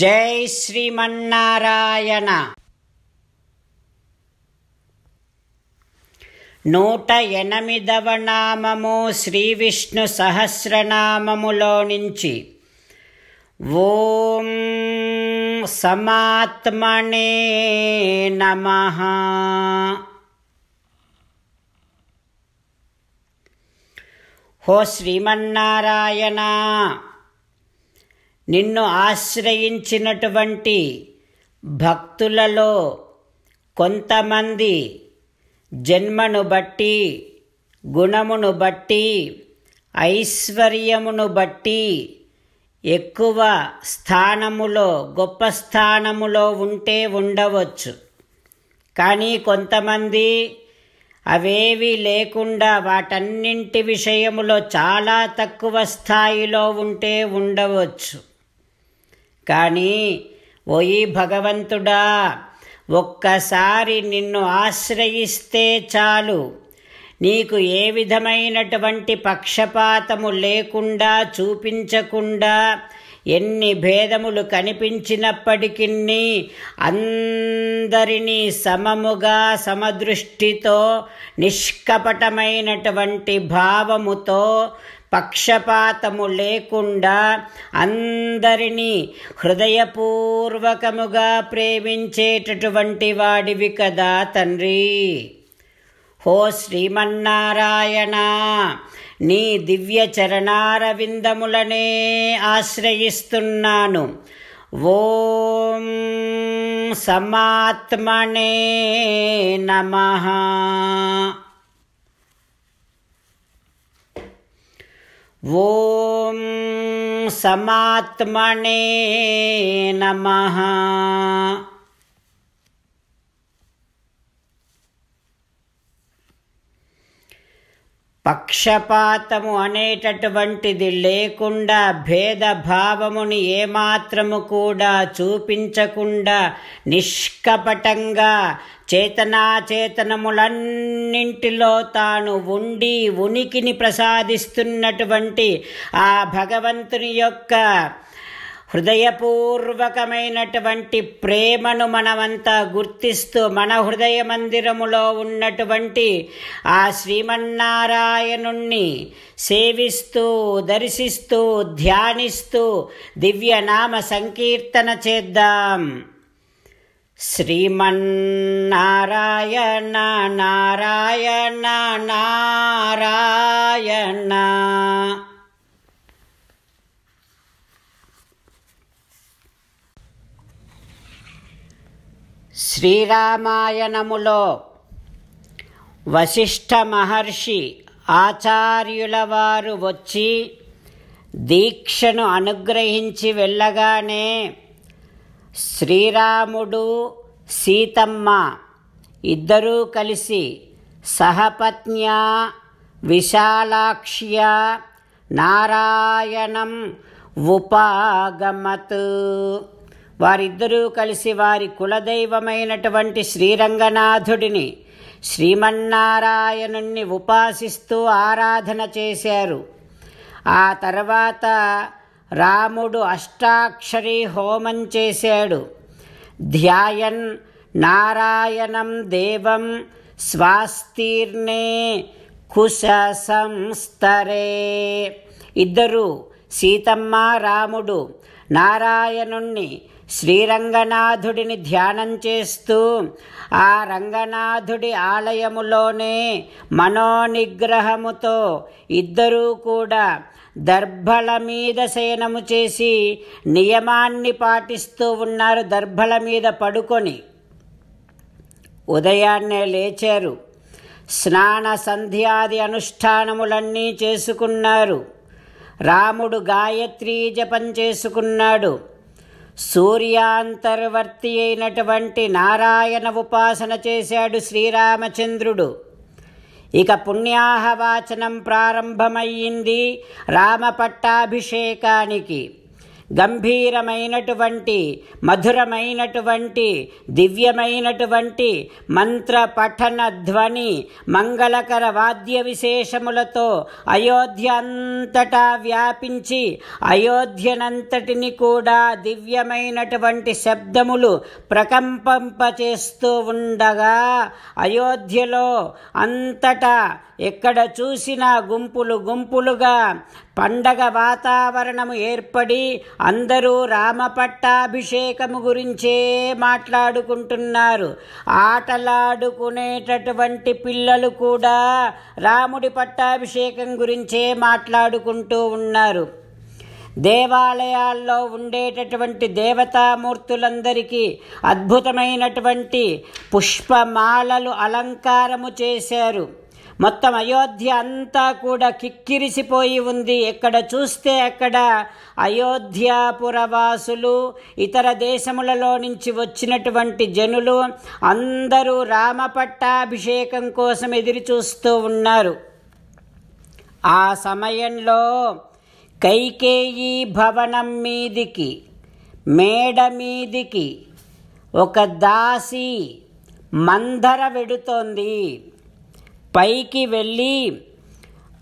జై శ్రీమన్నారాయణ నూట ఎనిమిదవ నామము శ్రీ విష్ణు సహస్రనామములో నుంచి ఓం సమాత్మనే నమ హో శ్రీమన్నారాయణ నిన్ను ఆశ్రయించినటువంటి భక్తులలో కొంతమంది జన్మను బట్టి గుణమును బట్టి ఐశ్వర్యమును బట్టి ఎక్కువ స్థానములో గొప్ప స్థానములో ఉంటే ఉండవచ్చు కానీ కొంతమంది అవేవి లేకుండా వాటన్నింటి విషయములో చాలా తక్కువ స్థాయిలో ఉంటే ఉండవచ్చు కానీ ఓయి భగవంతుడా ఒక్కసారి నిన్ను ఆశ్రయిస్తే చాలు నీకు ఏ విధమైనటువంటి పక్షపాతము లేకుండా చూపించకుండా ఎన్ని భేదములు కనిపించినప్పటికీ అందరినీ సమముగా సమదృష్టితో నిష్కపటమైనటువంటి భావముతో పక్షపాతము లేకుండా అందరినీ హృదయపూర్వకముగా ప్రేమించేటటువంటి వాడివి కదా తండ్రి హో శ్రీమన్నారాయణ నీ దివ్య చరణారవిందములనే ఆశ్రయిస్తున్నాను ఓం సమాత్మనే నమః ॐ समात्मने नमः పక్షపాతము అనేటటువంటిది లేకుండా భేదభావముని ఏమాత్రము కూడా చూపించకుండా నిష్కపటంగా చేతనాచేతనములన్నింటిలో తాను ఉండి ఉనికిని ప్రసాదిస్తున్నటువంటి ఆ భగవంతుని యొక్క హృదయపూర్వకమైనటువంటి ప్రేమను మనమంతా గుర్తిస్తూ మన హృదయ మందిరములో ఉన్నటువంటి ఆ శ్రీమన్నారాయణుణ్ణి సేవిస్తూ దర్శిస్తూ ధ్యానిస్తూ దివ్యనామ సంకీర్తన చేద్దాం శ్రీమన్నారాయణ నారాయణ నారాయణ శ్రీరామాయణములో వశిష్ఠ మహర్షి ఆచార్యుల వారు వచ్చి దీక్షను అనుగ్రహించి వెళ్ళగానే శ్రీరాముడు సీతమ్మ ఇద్దరూ కలిసి సహపత్న్య విశాలాక్ష్య నారాయణం ఉపాగమత్ వారిద్దరూ కలిసి వారి కులదైవమైనటువంటి శ్రీరంగనాథుడిని శ్రీమన్నారాయణుణ్ణి ఉపాసిస్తూ ఆరాధన చేశారు ఆ తర్వాత రాముడు అష్టాక్షరి హోమం చేశాడు ధ్యాయన్ నారాయణం దేవం స్వాస్తీర్ణే కుశ సంస్తరే ఇద్దరు సీతమ్మ రాముడు నారాయణుణ్ణి శ్రీరంగనాథుడిని ధ్యానం చేస్తూ ఆ రంగనాథుడి ఆలయములోనే మనోనిగ్రహముతో ఇద్దరూ కూడా దర్భల మీద శయనము చేసి నియమాన్ని పాటిస్తూ ఉన్నారు దర్భల మీద పడుకొని ఉదయాన్నే లేచారు స్నాన సంధ్యాది అనుష్ఠానములన్నీ చేసుకున్నారు రాముడు గాయత్రీ జపం చేసుకున్నాడు సూర్యాంతర్వర్తి అయినటువంటి నారాయణ ఉపాసన చేశాడు శ్రీరామచంద్రుడు ఇక పుణ్యాహవాచనం ప్రారంభమయ్యింది రామపట్టాభిషేకానికి గంభీరమైనటువంటి మధురమైనటువంటి దివ్యమైనటువంటి మంత్ర పఠన ధ్వని మంగళకర వాద్య విశేషములతో అయోధ్య అంతటా వ్యాపించి అయోధ్యనంతటిని కూడా దివ్యమైనటువంటి శబ్దములు ప్రకంపంపచేస్తూ ఉండగా అయోధ్యలో అంతటా ఎక్కడ చూసినా గుంపులు గుంపులుగా పండగ వాతావరణము ఏర్పడి అందరూ రామపట్టాభిషేకము గురించే మాట్లాడుకుంటున్నారు ఆటలాడుకునేటటువంటి పిల్లలు కూడా రాముడి పట్టాభిషేకం గురించే మాట్లాడుకుంటూ ఉన్నారు దేవాలయాల్లో ఉండేటటువంటి దేవతామూర్తులందరికీ అద్భుతమైనటువంటి పుష్పమాలలు అలంకారము చేశారు మొత్తం అయోధ్య అంతా కూడా కిక్కిరిసిపోయి ఉంది ఎక్కడ చూస్తే అక్కడ అయోధ్యాపురవాసులు ఇతర దేశములలో నుంచి వచ్చినటువంటి జనులు అందరూ రామపట్టాభిషేకం కోసం ఎదురు చూస్తూ ఉన్నారు ఆ సమయంలో కైకేయీ భవనం మీదికి మేడ మీదికి ఒక దాసి మందర వెడుతోంది పైకి వెళ్ళి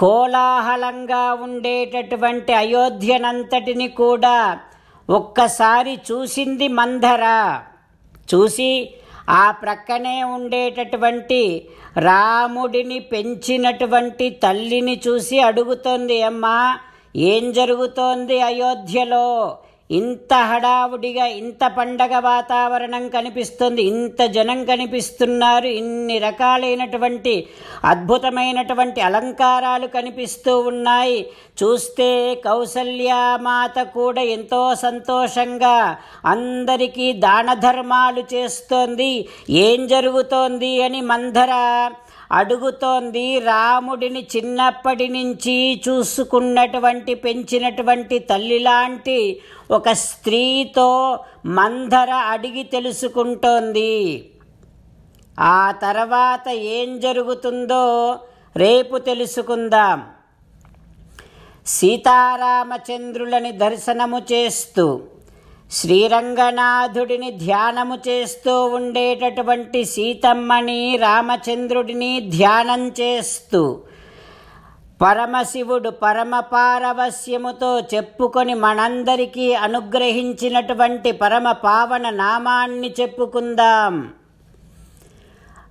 కోలాహలంగా ఉండేటటువంటి అయోధ్యనంతటిని కూడా ఒక్కసారి చూసింది మంధర చూసి ఆ ప్రక్కనే ఉండేటటువంటి రాముడిని పెంచినటువంటి తల్లిని చూసి అడుగుతోంది అమ్మా ఏం జరుగుతోంది అయోధ్యలో ఇంత హడావుడిగా ఇంత పండగ వాతావరణం కనిపిస్తుంది ఇంత జనం కనిపిస్తున్నారు ఇన్ని రకాలైనటువంటి అద్భుతమైనటువంటి అలంకారాలు కనిపిస్తూ ఉన్నాయి చూస్తే కౌసల్యామాత కూడా ఎంతో సంతోషంగా అందరికీ దాన చేస్తోంది ఏం జరుగుతోంది అని మందరా అడుగుతోంది రాముడిని చిన్నప్పటి నుంచి చూసుకున్నటువంటి పెంచినటువంటి తల్లిలాంటి ఒక స్త్రీతో మందర అడిగి తెలుసుకుంటోంది ఆ తర్వాత ఏం జరుగుతుందో రేపు తెలుసుకుందాం సీతారామచంద్రులని దర్శనము చేస్తూ శ్రీరంగనాథుడిని ధ్యానము చేస్తూ ఉండేటటువంటి సీతమ్మని రామచంద్రుడిని ధ్యానం చేస్తూ పరమశివుడు పరమపారవశ్యముతో చెప్పుకొని మనందరికీ అనుగ్రహించినటువంటి పరమ పావన నామాన్ని చెప్పుకుందాం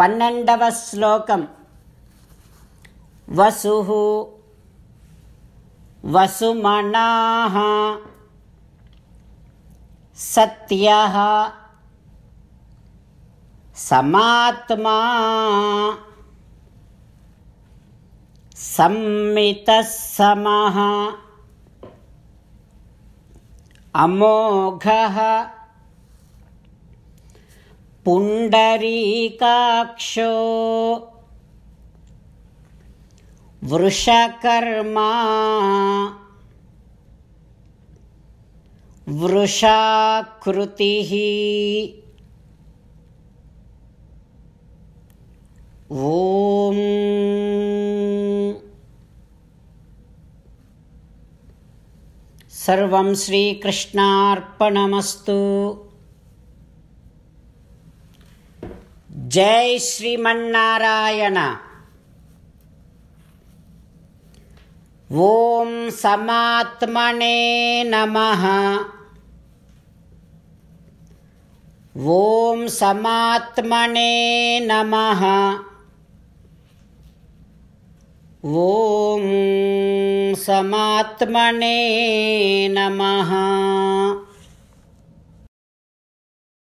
श्लोकं वसुः वसुमणाः सत्यः समात्मा संमितः समः अमोघः पुण्डरीकाक्षो वृषकर्मा वृषाकृतिः ॐ सर्वं श्रीकृष्णार्पणमस्तु जय ॐ समात्मने नमः ॐ समात्मने नमः ॐ समात्मने नमः